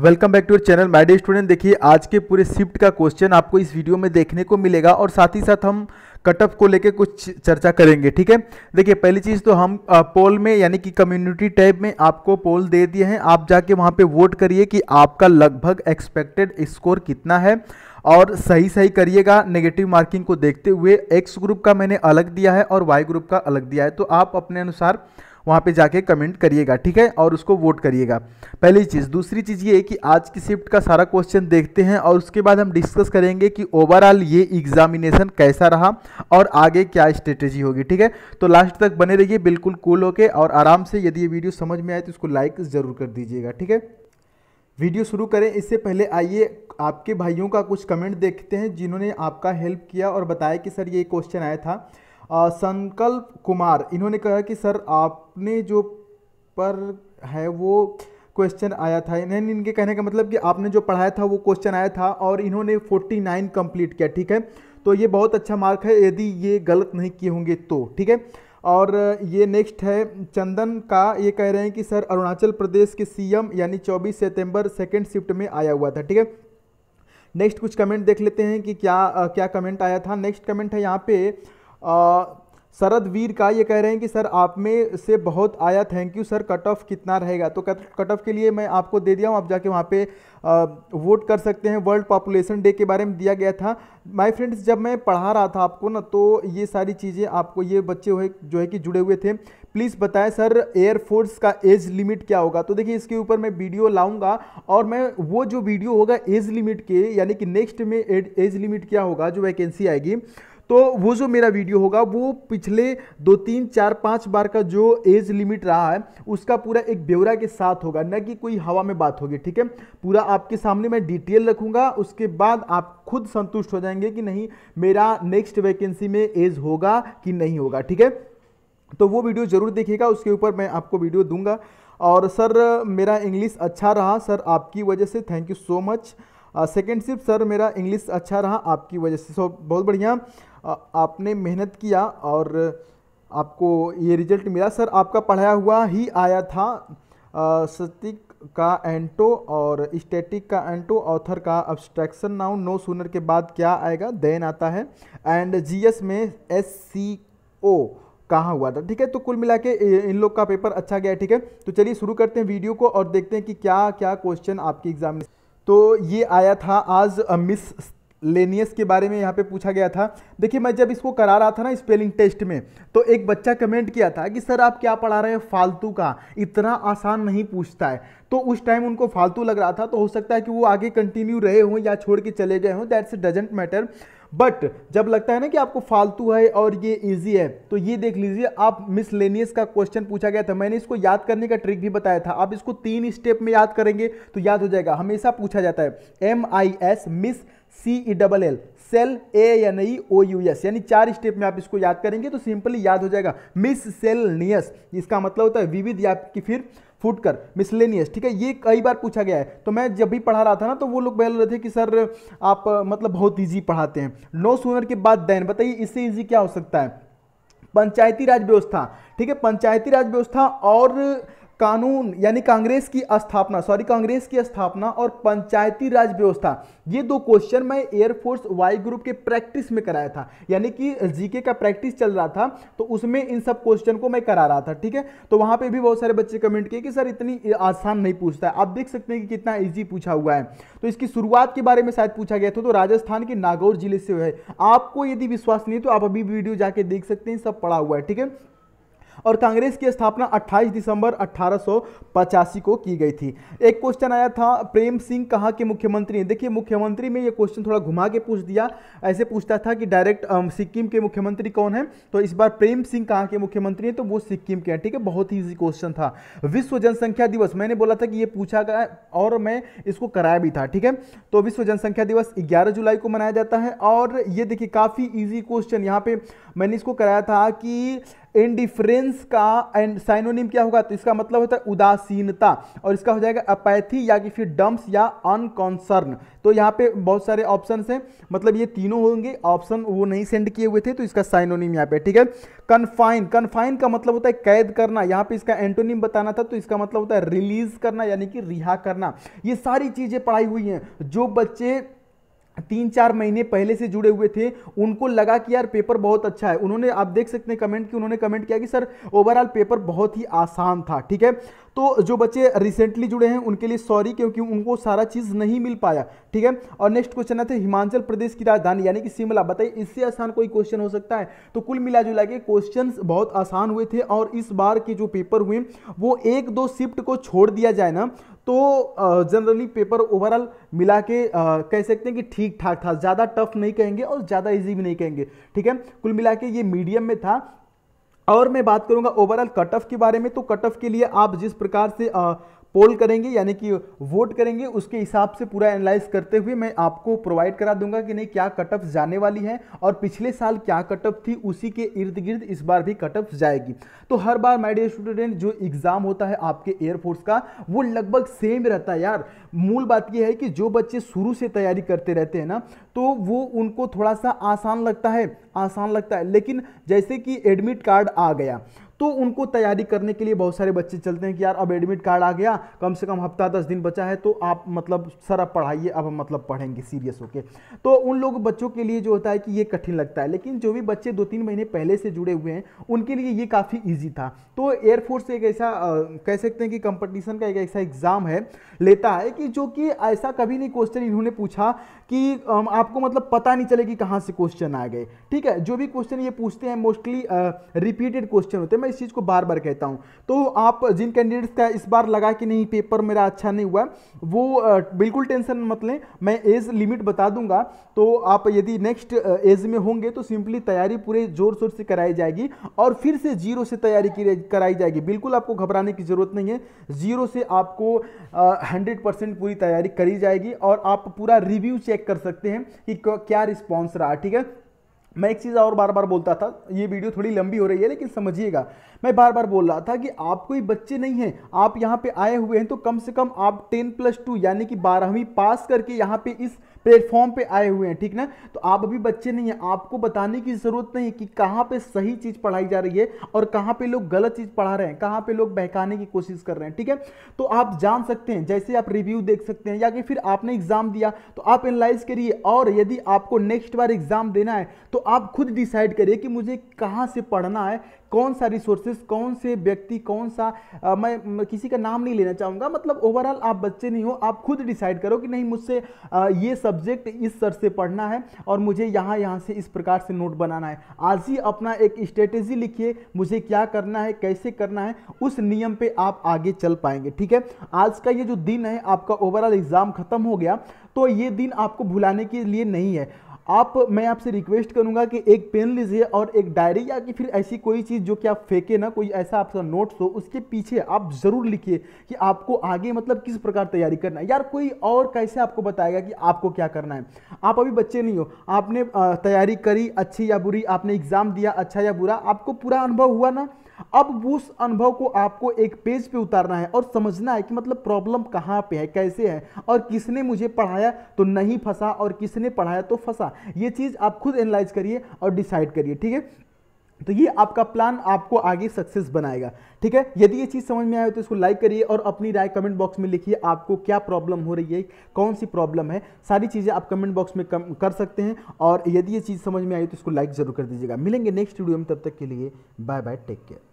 welcome back to your channel my dear student देखिए आज के पूरे शिफ्ट का क्वेश्चन आपको इस वीडियो में देखने को मिलेगा और साथ ही साथ हम कट ऑफ को लेके कुछ चर्चा करेंगे ठीक है देखिए पहली चीज़ तो हम पोल में यानी कि कम्युनिटी टैब में आपको पोल दे दिए हैं आप जाके वहाँ पे वोट करिए कि आपका लगभग एक्सपेक्टेड स्कोर कितना है और सही सही करिएगा नेगेटिव मार्किंग को देखते हुए एक्स ग्रुप का मैंने अलग दिया है और वाई ग्रुप का अलग दिया है तो आप अपने अनुसार वहाँ पे जाके कमेंट करिएगा ठीक है और उसको वोट करिएगा पहली चीज़ दूसरी चीज़ ये कि आज की शिफ्ट का सारा क्वेश्चन देखते हैं और उसके बाद हम डिस्कस करेंगे कि ओवरऑल ये एग्जामिनेशन कैसा रहा और आगे क्या स्ट्रेटेजी होगी ठीक है तो लास्ट तक बने रहिए बिल्कुल कूल होके और आराम से यदि ये वीडियो समझ में आए तो उसको लाइक ज़रूर कर दीजिएगा ठीक है वीडियो शुरू करें इससे पहले आइए आपके भाइयों का कुछ कमेंट देखते हैं जिन्होंने आपका हेल्प किया और बताया कि सर ये क्वेश्चन आया था आ, संकल्प कुमार इन्होंने कहा कि सर आपने जो पर है वो क्वेश्चन आया था इन्हें इनके कहने का मतलब कि आपने जो पढ़ाया था वो क्वेश्चन आया था और इन्होंने 49 कंप्लीट किया ठीक है तो ये बहुत अच्छा मार्क है यदि ये गलत नहीं किए होंगे तो ठीक है और ये नेक्स्ट है चंदन का ये कह रहे हैं कि सर अरुणाचल प्रदेश के सीएम यानी 24 सितंबर सेकेंड शिफ्ट में आया हुआ था ठीक है नेक्स्ट कुछ कमेंट देख लेते हैं कि क्या क्या कमेंट आया था नेक्स्ट कमेंट है यहाँ पे सरद वीर का ये कह रहे हैं कि सर आप में से बहुत आया thank you sir cut off कितना रहेगा तो कट ऑफ के लिए मैं आपको दे दिया हूँ आप जाके वहाँ पे वोट कर सकते हैं वर्ल्ड पॉपुलेशन डे के बारे में दिया गया था माय फ्रेंड्स जब मैं पढ़ा रहा था आपको ना तो ये सारी चीज़ें आपको ये बच्चे हुए जो है कि जुड़े हुए थे प्लीज़ बताएं सर एयरफोर्स का एज लिमिट क्या होगा तो देखिए इसके ऊपर मैं वीडियो लाऊंगा और मैं वो जो वीडियो होगा एज लिमिट के यानी कि नेक्स्ट में एज लिमिट क्या होगा जो वैकेंसी आएगी तो वो जो मेरा वीडियो होगा वो पिछले दो तीन चार पाँच बार का जो एज लिमिट रहा है उसका पूरा एक ब्यौरा के साथ होगा न कि कोई हवा में बात होगी ठीक है पूरा आपके सामने मैं डिटेल रखूँगा उसके बाद आप खुद संतुष्ट हो जाएंगे कि नहीं मेरा नेक्स्ट वैकेंसी में एज होगा कि नहीं होगा ठीक है तो वो वीडियो ज़रूर देखिएगा उसके ऊपर मैं आपको वीडियो दूंगा और सर मेरा इंग्लिश अच्छा रहा सर आपकी वजह से thank you so much second सिर्फ सर मेरा इंग्लिश अच्छा रहा आपकी वजह से सो बहुत बढ़िया आपने मेहनत किया और आपको ये रिजल्ट मिला सर आपका पढ़ाया हुआ ही आया था सतिक का एंटो और स्टैटिक का एंटो ऑथर का अब्स्ट्रैक्शन नाउन नो सूनर के बाद क्या आएगा देन आता है एंड जीएस में एस सी ओ कहाँ हुआ था ठीक है तो कुल मिला के इन लोग का पेपर अच्छा गया ठीक है तो चलिए शुरू करते हैं वीडियो को और देखते हैं कि क्या क्या क्वेश्चन आपकी एग्जाम तो ये आया था आज मिस लेनियस के बारे में यहाँ पे पूछा गया था देखिए मैं जब इसको करा रहा था ना स्पेलिंग टेस्ट में तो एक बच्चा कमेंट किया था कि सर आप क्या पढ़ा रहे हैं फालतू का इतना आसान नहीं पूछता है तो उस टाइम उनको फालतू लग रहा था तो हो सकता है कि वो आगे कंटिन्यू रहे हों या छोड़ के चले गए हों दैट्स डजेंट मैटर बट जब लगता है ना कि आपको फालतू है और ये इजी है तो ये देख लीजिए आप मिसलेनियस का क्वेश्चन पूछा गया था मैंने इसको याद करने का ट्रिक भी बताया था आप इसको तीन स्टेप में याद करेंगे तो याद हो जाएगा हमेशा पूछा जाता है M I S miss C E double L cell A N E O U S यानी चार स्टेप में आप इसको याद करेंगे तो सिंपली याद हो जाएगा मिस सेल नियस इसका मतलब होता है विविध या कि फिर फुटकर मिसलेनियस ठीक है ये कई बार पूछा गया है तो मैं जब भी पढ़ा रहा था ना तो वो लोग बोल रहे थे कि सर आप मतलब बहुत ईजी पढ़ाते हैं नो सुनर के बाद दैन बताइए इससे ईजी क्या हो सकता है पंचायती राज व्यवस्था ठीक है पंचायती राज व्यवस्था और कानून यानी कांग्रेस की स्थापना सॉरी कांग्रेस की स्थापना और पंचायती राज व्यवस्था ये दो क्वेश्चन मैं एयरफोर्स वाई ग्रुप के प्रैक्टिस में कराया था यानी कि जीके का प्रैक्टिस चल रहा था तो उसमें इन सब क्वेश्चन को मैं करा रहा था ठीक है तो वहां पे भी बहुत सारे बच्चे कमेंट किए कि सर इतनी आसान नहीं पूछता है आप देख सकते हैं कि कितना ईजी पूछा हुआ है तो इसकी शुरुआत के बारे में शायद पूछा गया था तो राजस्थान के नागौर जिले से है आपको यदि विश्वास नहीं तो आप अभी वीडियो जाके देख सकते हैं सब पढ़ा हुआ है ठीक है और कांग्रेस की स्थापना 28 दिसंबर अट्ठारह को की गई थी एक क्वेश्चन आया था प्रेम सिंह कहाँ के मुख्यमंत्री देखिए मुख्यमंत्री में ये क्वेश्चन थोड़ा घुमा के पूछ दिया ऐसे पूछता था कि डायरेक्ट सिक्किम के मुख्यमंत्री कौन है तो इस बार प्रेम सिंह कहाँ के मुख्यमंत्री हैं तो वो सिक्किम के हैं ठीक है बहुत ही ईजी क्वेश्चन था विश्व जनसंख्या दिवस मैंने बोला था कि ये पूछा गया और मैं इसको कराया भी था ठीक है तो विश्व जनसंख्या दिवस ग्यारह जुलाई को मनाया जाता है और ये देखिए काफ़ी ईजी क्वेश्चन यहाँ पे मैंने इसको कराया था कि इंडिफरेंस का एंड साइनोनिम क्या होगा तो इसका मतलब होता है उदासीनता और इसका हो जाएगा अपैथी या कि फिर डम्प्स या अनकॉन्सर्न तो यहाँ पे बहुत सारे ऑप्शन हैं मतलब ये तीनों होंगे ऑप्शन वो नहीं सेंड किए हुए थे तो इसका साइनोनिम यहाँ पे ठीक है कन्फाइन कन्फाइन का मतलब होता है कैद करना यहाँ पे इसका एंटोनिम बताना था तो इसका मतलब होता है रिलीज करना यानी कि रिहा करना ये सारी चीज़ें पढ़ाई हुई हैं जो बच्चे तीन चार महीने पहले से जुड़े हुए थे उनको लगा कि यार पेपर बहुत अच्छा है उन्होंने आप देख सकते हैं कमेंट कि उन्होंने कमेंट किया कि सर ओवरऑल पेपर बहुत ही आसान था ठीक है तो जो बच्चे रिसेंटली जुड़े हैं उनके लिए सॉरी क्योंकि उनको सारा चीज़ नहीं मिल पाया ठीक है और नेक्स्ट क्वेश्चन आते हिमाचल प्रदेश की राजधानी यानी कि शिमला बताइए इससे आसान कोई क्वेश्चन हो सकता है तो कुल मिला जुला के क्वेश्चन बहुत आसान हुए थे और इस बार के जो पेपर हुए वो एक दो शिफ्ट को छोड़ दिया जाए ना तो जनरली पेपर ओवरऑल मिला के कह सकते हैं कि ठीक ठाक था ज़्यादा टफ नहीं कहेंगे और ज़्यादा इजी भी नहीं कहेंगे ठीक है कुल मिला के ये मीडियम में था और मैं बात करूंगा ओवरऑल कट ऑफ के बारे में तो कट ऑफ के लिए आप जिस प्रकार से पोल करेंगे यानी कि वोट करेंगे उसके हिसाब से पूरा एनालाइज करते हुए मैं आपको प्रोवाइड करा दूंगा कि नहीं क्या कटअप जाने वाली है और पिछले साल क्या कटअप थी उसी के इर्द गिर्द इस बार भी कटअप जाएगी तो हर बार माय डियर स्टूडेंट जो एग्ज़ाम होता है आपके एयरफोर्स का वो लगभग सेम रहता है यार मूल बात यह है कि जो बच्चे शुरू से तैयारी करते रहते हैं ना तो वो उनको थोड़ा सा आसान लगता है आसान लगता है लेकिन जैसे कि एडमिट कार्ड आ गया तो उनको तैयारी करने के लिए बहुत सारे बच्चे चलते हैं कि यार अब एडमिट कार्ड आ गया कम से कम हफ्ता दस दिन बचा है तो आप मतलब सर अब पढ़ाइए अब हम मतलब पढ़ेंगे सीरियस होके तो उन लोग बच्चों के लिए जो होता है कि ये कठिन लगता है लेकिन जो भी बच्चे दो तीन महीने पहले से जुड़े हुए हैं उनके लिए ये काफ़ी ईजी था तो एयरफोर्स एक ऐसा कह सकते हैं कि कंपटीशन का एक ऐसा एग्ज़ाम है लेता है कि जो कि ऐसा कभी नहीं क्वेश्चन इन्होंने पूछा कि आपको मतलब पता नहीं चले कि कहाँ से क्वेश्चन आ गए ठीक है जो भी क्वेश्चन ये पूछते हैं मोस्टली रिपीटेड क्वेश्चन होते हैं मैं इस चीज़ को बार बार कहता हूँ तो आप जिन कैंडिडेट्स का इस बार लगा कि नहीं पेपर मेरा अच्छा नहीं हुआ वो बिल्कुल टेंशन मत लें मैं एज लिमिट बता दूंगा तो आप यदि नेक्स्ट एज में होंगे तो सिंपली तैयारी पूरे जोर शोर से कराई जाएगी और फिर से जीरो से तैयारी कराई जाएगी बिल्कुल आपको घबराने की ज़रूरत नहीं है जीरो से आपको हंड्रेड परसेंट पूरी तैयारी करी जाएगी और आप पूरा रिव्यू चेक कर सकते हैं कि क्या रिस्पॉन्स रहा ठीक है मैं एक चीज़ और बार बार बोलता था ये वीडियो थोड़ी लंबी हो रही है लेकिन समझिएगा मैं बार बार बोल रहा था कि आप कोई बच्चे नहीं हैं आप यहाँ पे आए हुए हैं तो कम से कम आप टेन प्लस टू यानी कि बारहवीं पास करके यहाँ पे इस प्लेटफॉर्म पे आए हुए हैं ठीक ना तो आप अभी बच्चे नहीं हैं आपको बताने की ज़रूरत नहीं है कि कहाँ पे सही चीज़ पढ़ाई जा रही है और कहाँ पे लोग गलत चीज़ पढ़ा रहे हैं कहाँ पे लोग बहकाने की कोशिश कर रहे हैं ठीक है तो आप जान सकते हैं जैसे आप रिव्यू देख सकते हैं या कि फिर आपने एग्ज़ाम दिया तो आप एनालाइज करिए और यदि आपको नेक्स्ट बार एग्ज़ाम देना है तो आप खुद डिसाइड करिए कि मुझे कहाँ से पढ़ना है कौन सा रिसोर्सेज कौन से व्यक्ति कौन सा आ, मैं, मैं किसी का नाम नहीं लेना चाहूँगा मतलब ओवरऑल आप बच्चे नहीं हो आप खुद डिसाइड करो कि नहीं मुझसे ये सब्जेक्ट इस सर से पढ़ना है और मुझे यहाँ यहाँ से इस प्रकार से नोट बनाना है आज ही अपना एक स्ट्रेटेजी लिखिए मुझे क्या करना है कैसे करना है उस नियम पर आप आगे चल पाएंगे ठीक है आज का ये जो दिन है आपका ओवरऑल एग्ज़ाम ख़त्म हो गया तो ये दिन आपको भुलाने के लिए नहीं है आप मैं आपसे रिक्वेस्ट करूंगा कि एक पेन लीजिए और एक डायरी या कि फिर ऐसी कोई चीज़ जो कि आप फेंके ना कोई ऐसा आपका नोट्स हो उसके पीछे आप ज़रूर लिखिए कि आपको आगे मतलब किस प्रकार तैयारी करना है यार कोई और कैसे आपको बताएगा कि आपको क्या करना है आप अभी बच्चे नहीं हो आपने तैयारी करी अच्छी या बुरी आपने एग्ज़ाम दिया अच्छा या बुरा आपको पूरा अनुभव हुआ ना अब उस अनुभव को आपको एक पेज पे उतारना है और समझना है कि मतलब प्रॉब्लम कहाँ पे है कैसे है और किसने मुझे पढ़ाया तो नहीं फंसा और किसने पढ़ाया तो फंसा ये चीज़ आप खुद एनालाइज करिए और डिसाइड करिए ठीक है तो ये आपका प्लान आपको आगे सक्सेस बनाएगा ठीक है यदि ये चीज़ समझ में आए तो इसको लाइक करिए और अपनी राय कमेंट बॉक्स में लिखिए आपको क्या प्रॉब्लम हो रही है कौन सी प्रॉब्लम है सारी चीज़ें आप कमेंट बॉक्स में कम कर सकते हैं और यदि ये चीज़ समझ में आई तो इसको लाइक ज़रूर कर दीजिएगा मिलेंगे नेक्स्ट वीडियो में तब तक के लिए बाय बाय टेक केयर